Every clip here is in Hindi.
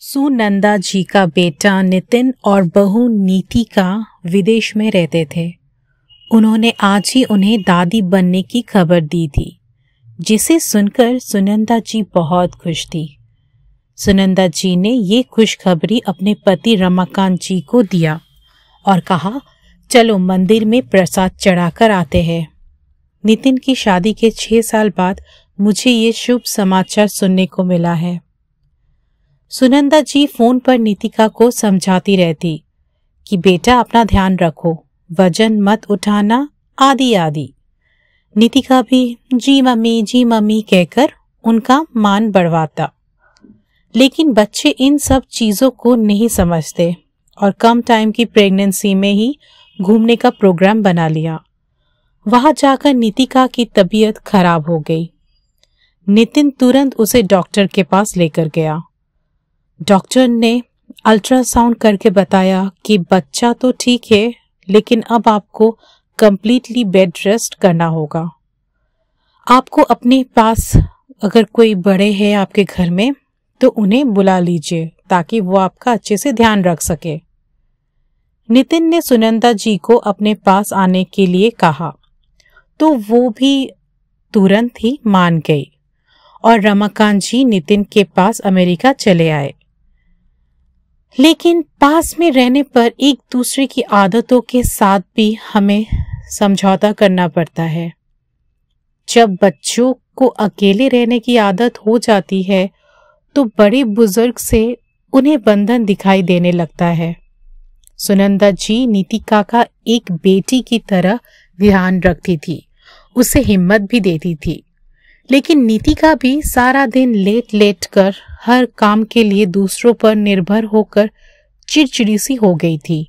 सुनंदा जी का बेटा नितिन और बहू नीति का विदेश में रहते थे उन्होंने आज ही उन्हें दादी बनने की खबर दी थी जिसे सुनकर सुनंदा जी बहुत खुश थी सुनंदा जी ने ये खुशखबरी अपने पति रमाकांत जी को दिया और कहा चलो मंदिर में प्रसाद चढ़ाकर आते हैं नितिन की शादी के छः साल बाद मुझे ये शुभ समाचार सुनने को मिला है सुनंदा जी फोन पर नीतिका को समझाती रहती कि बेटा अपना ध्यान रखो वजन मत उठाना आदि आदि नीतिका भी जी मम्मी जी मम्मी कहकर उनका मान बढ़वाता लेकिन बच्चे इन सब चीज़ों को नहीं समझते और कम टाइम की प्रेगनेंसी में ही घूमने का प्रोग्राम बना लिया वहां जाकर नितिका की तबीयत खराब हो गई नितिन तुरंत उसे डॉक्टर के पास लेकर गया डॉक्टर ने अल्ट्रासाउंड करके बताया कि बच्चा तो ठीक है लेकिन अब आपको कम्प्लीटली बेड रेस्ट करना होगा आपको अपने पास अगर कोई बड़े हैं आपके घर में तो उन्हें बुला लीजिए ताकि वो आपका अच्छे से ध्यान रख सके नितिन ने सुनंदा जी को अपने पास आने के लिए कहा तो वो भी तुरंत ही मान गई और रमाकांत जी नितिन के पास अमेरिका चले आए लेकिन पास में रहने पर एक दूसरे की आदतों के साथ भी हमें समझौता करना पड़ता है जब बच्चों को अकेले रहने की आदत हो जाती है तो बड़े बुजुर्ग से उन्हें बंधन दिखाई देने लगता है सुनंदा जी नीतिका का एक बेटी की तरह ध्यान रखती थी उसे हिम्मत भी देती थी लेकिन नीतिका भी सारा दिन लेट लेट कर हर काम के लिए दूसरों पर निर्भर होकर चिड़चिड़ी सी हो गई थी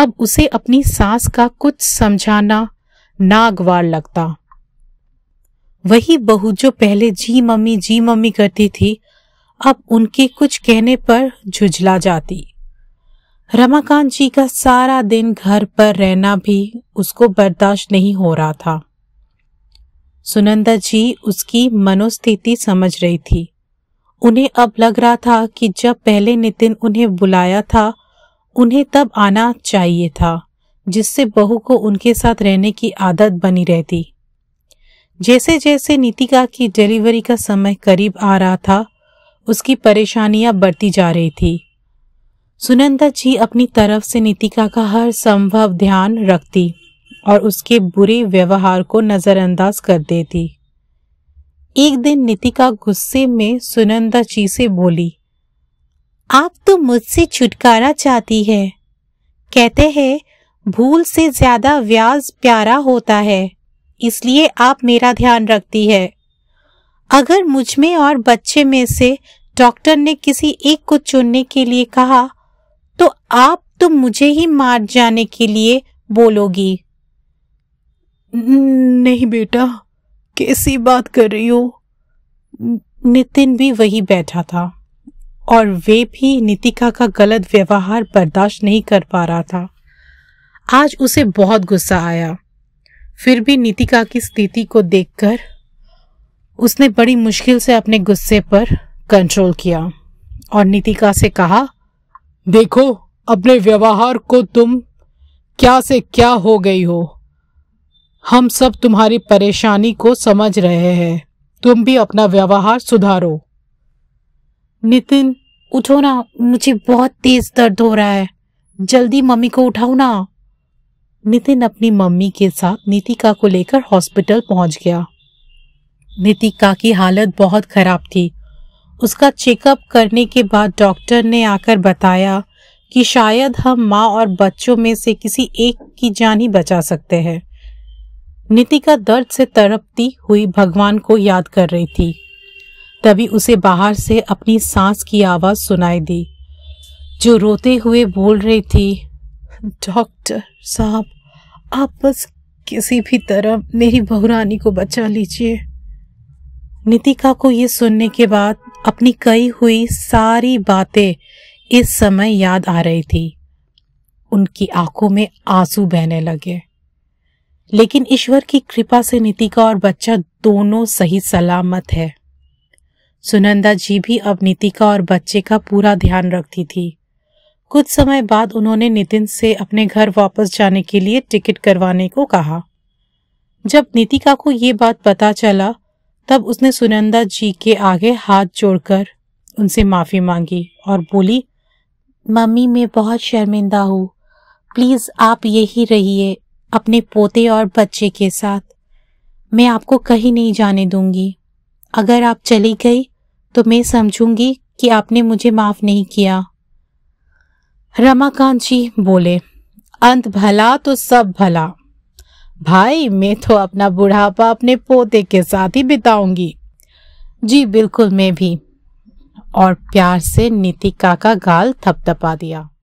अब उसे अपनी सास का कुछ समझाना नागवार लगता वही बहू जो पहले जी मम्मी जी मम्मी करती थी अब उनके कुछ कहने पर झुझला जाती रमाकांत जी का सारा दिन घर पर रहना भी उसको बर्दाश्त नहीं हो रहा था सुनंदा जी उसकी मनोस्थिति समझ रही थी उन्हें अब लग रहा था कि जब पहले नितिन उन्हें बुलाया था उन्हें तब आना चाहिए था जिससे बहू को उनके साथ रहने की आदत बनी रहती जैसे जैसे नीतिका की डिलीवरी का समय करीब आ रहा था उसकी परेशानियां बढ़ती जा रही थी सुनंदा जी अपनी तरफ से नीतिका का हर संभव ध्यान रखती और उसके बुरे व्यवहार को नज़रअंदाज कर देती एक दिन नितिका गुस्से में सुनंदा जी से बोली आप तो मुझसे छुटकारा चाहती है कहते हैं भूल से ज्यादा व्याज प्यारा होता है इसलिए आप मेरा ध्यान रखती है अगर मुझ में और बच्चे में से डॉक्टर ने किसी एक को चुनने के लिए कहा तो आप तो मुझे ही मार जाने के लिए बोलोगी नहीं बेटा कैसी बात कर रही हो नितिन भी वही बैठा था और वे भी नितिका का गलत व्यवहार बर्दाश्त नहीं कर पा रहा था आज उसे बहुत गुस्सा आया फिर भी नितिका की स्थिति को देखकर उसने बड़ी मुश्किल से अपने गुस्से पर कंट्रोल किया और नितिका से कहा देखो अपने व्यवहार को तुम क्या से क्या हो गई हो हम सब तुम्हारी परेशानी को समझ रहे हैं तुम भी अपना व्यवहार सुधारो नितिन उठो ना मुझे बहुत तेज दर्द हो रहा है जल्दी मम्मी को उठाओ ना नितिन अपनी मम्मी के साथ नीतिका को लेकर हॉस्पिटल पहुंच गया नितिका की हालत बहुत खराब थी उसका चेकअप करने के बाद डॉक्टर ने आकर बताया कि शायद हम माँ और बच्चों में से किसी एक की जान ही बचा सकते हैं नितिका दर्द से तड़पती हुई भगवान को याद कर रही थी तभी उसे बाहर से अपनी सांस की आवाज सुनाई दी जो रोते हुए बोल रही थी डॉक्टर साहब आप बस किसी भी तरह मेरी बहुरानी को बचा लीजिए नितिका को ये सुनने के बाद अपनी कही हुई सारी बातें इस समय याद आ रही थी उनकी आंखों में आंसू बहने लगे लेकिन ईश्वर की कृपा से नितिका और बच्चा दोनों सही सलामत है सुनंदा जी भी अब नितिका और बच्चे का पूरा ध्यान रखती थी कुछ समय बाद उन्होंने नितिन से अपने घर वापस जाने के लिए टिकट करवाने को कहा जब नितिका को ये बात पता चला तब उसने सुनंदा जी के आगे हाथ जोड़कर उनसे माफ़ी मांगी और बोली मम्मी मैं बहुत शर्मिंदा हूँ प्लीज़ आप यही रहिए अपने पोते और बच्चे के साथ मैं आपको कहीं नहीं जाने दूंगी अगर आप चली गई तो मैं समझूंगी कि आपने मुझे माफ नहीं किया रमाकांत जी बोले अंत भला तो सब भला भाई मैं तो अपना बुढ़ापा अपने पोते के साथ ही बिताऊंगी जी बिल्कुल मैं भी और प्यार से नितिका का गाल थपथपा दिया